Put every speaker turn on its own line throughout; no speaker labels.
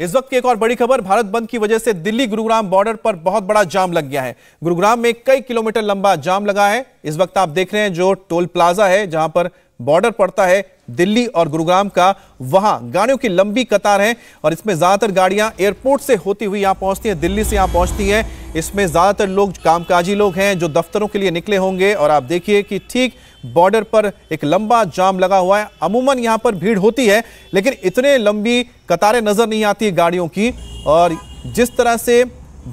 इस वक्त की एक और बड़ी खबर भारत बंद की वजह से दिल्ली गुरुग्राम बॉर्डर पर बहुत बड़ा जाम लग गया है गुरुग्राम में कई किलोमीटर लंबा जाम लगा है इस वक्त आप देख रहे हैं जो टोल प्लाजा है जहां पर बॉर्डर पड़ता है दिल्ली और गुरुग्राम का वहां गाड़ियों की लंबी कतार है और इसमें ज्यादातर गाड़ियां एयरपोर्ट से होती हुई यहां पहुंचती है दिल्ली से यहां पहुंचती है इसमें ज़्यादातर लोग कामकाजी लोग हैं जो दफ्तरों के लिए निकले होंगे और आप देखिए कि ठीक बॉर्डर पर एक लंबा जाम लगा हुआ है अमूमन यहाँ पर भीड़ होती है लेकिन इतने लंबी कतारें नज़र नहीं आती गाड़ियों की और जिस तरह से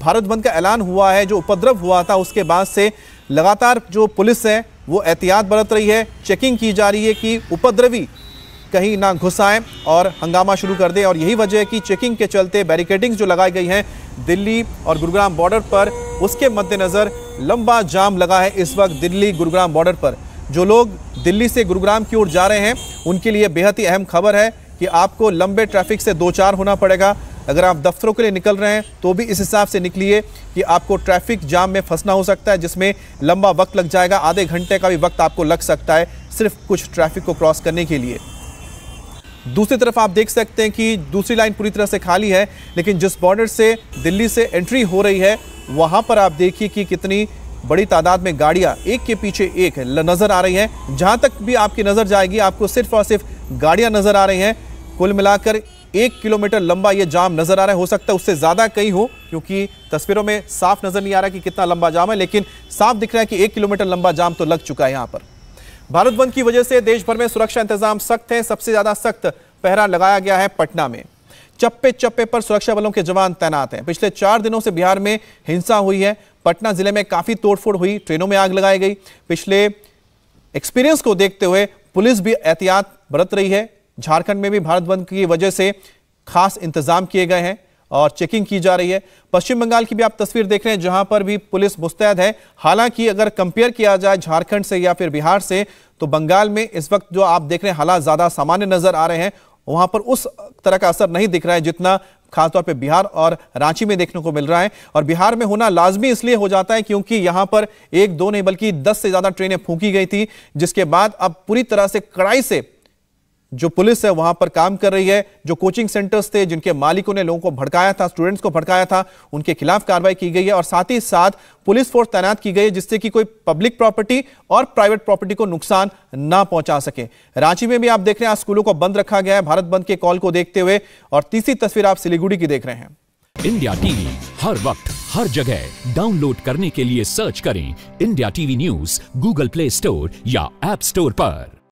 भारत बंद का ऐलान हुआ है जो उपद्रव हुआ था उसके बाद से लगातार जो पुलिस है वो एहतियात बरत रही है चेकिंग की जा रही है कि उपद्रवी कहीं ना घुस आएँ और हंगामा शुरू कर दें और यही वजह है कि चेकिंग के चलते बैरिकेडिंग्स जो लगाई गई हैं दिल्ली और गुरुग्राम बॉर्डर पर उसके मद्देनज़र लंबा जाम लगा है इस वक्त दिल्ली गुरुग्राम बॉर्डर पर जो लोग दिल्ली से गुरुग्राम की ओर जा रहे हैं उनके लिए बेहद ही अहम खबर है कि आपको लंबे ट्रैफिक से दो चार होना पड़ेगा अगर आप दफ्तरों के लिए निकल रहे हैं तो भी इस हिसाब से निकलिए कि आपको ट्रैफिक जाम में फंसना हो सकता है जिसमें लंबा वक्त लग जाएगा आधे घंटे का भी वक्त आपको लग सकता है सिर्फ कुछ ट्रैफिक को क्रॉस करने के लिए दूसरी तरफ आप देख सकते हैं कि दूसरी लाइन पूरी तरह से खाली है लेकिन जिस बॉर्डर से दिल्ली से एंट्री हो रही है वहां पर आप देखिए कि कितनी बड़ी तादाद में गाड़ियां एक के पीछे एक नज़र आ रही हैं जहां तक भी आपकी नज़र जाएगी आपको सिर्फ और सिर्फ गाड़ियां नज़र आ रही हैं कुल मिलाकर एक किलोमीटर लंबा ये जाम नज़र आ रहा है हो सकता है उससे ज़्यादा कहीं हो क्योंकि तस्वीरों में साफ नज़र नहीं आ रहा कि कितना लंबा जाम है लेकिन साफ दिख रहा है कि एक किलोमीटर लंबा जाम तो लग चुका है यहां पर भारत बंद की वजह से देश भर में सुरक्षा इंतजाम सख्त है सबसे ज्यादा सख्त पहरा लगाया गया है पटना में चप्पे चप्पे पर सुरक्षा बलों के जवान तैनात हैं पिछले चार दिनों से बिहार में हिंसा हुई है पटना जिले में काफी तोड़फोड़ हुई ट्रेनों में आग लगाई गई पिछले एक्सपीरियंस को देखते हुए पुलिस भी एहतियात बरत रही है झारखंड में भी भारत बंद की वजह से खास इंतजाम किए गए हैं और चेकिंग की जा रही है पश्चिम बंगाल की भी आप तस्वीर देख रहे हैं जहां पर भी पुलिस मुस्तैद है हालांकि अगर कंपेयर किया जाए झारखंड से या फिर बिहार से तो बंगाल में इस वक्त जो आप देख रहे हैं हालात ज्यादा सामान्य नजर आ रहे हैं वहां पर उस तरह का असर नहीं दिख रहा है जितना खासतौर पर बिहार और रांची में देखने को मिल रहा है और बिहार में होना लाजमी इसलिए हो जाता है क्योंकि यहां पर एक दो नहीं बल्कि दस से ज्यादा ट्रेनें फूकी गई थी जिसके बाद अब पूरी तरह से कड़ाई से जो पुलिस है वहां पर काम कर रही है जो कोचिंग सेंटर्स थे जिनके मालिकों ने लोगों को भड़काया था स्टूडेंट्स को भड़काया था उनके खिलाफ कार्रवाई की गई है और साथ ही साथ पुलिस फोर्स तैनात की गई है जिससे कि कोई पब्लिक प्रॉपर्टी और प्राइवेट प्रॉपर्टी को नुकसान ना पहुंचा सके रांची में भी आप देख रहे हैं आज स्कूलों को बंद रखा गया है भारत बंद के कॉल को देखते हुए और तीसरी तस्वीर आप सिलीगुड़ी की देख रहे हैं इंडिया टीवी हर वक्त हर जगह डाउनलोड करने के लिए सर्च करें India TV news Google Play Store या एप स्टोर पर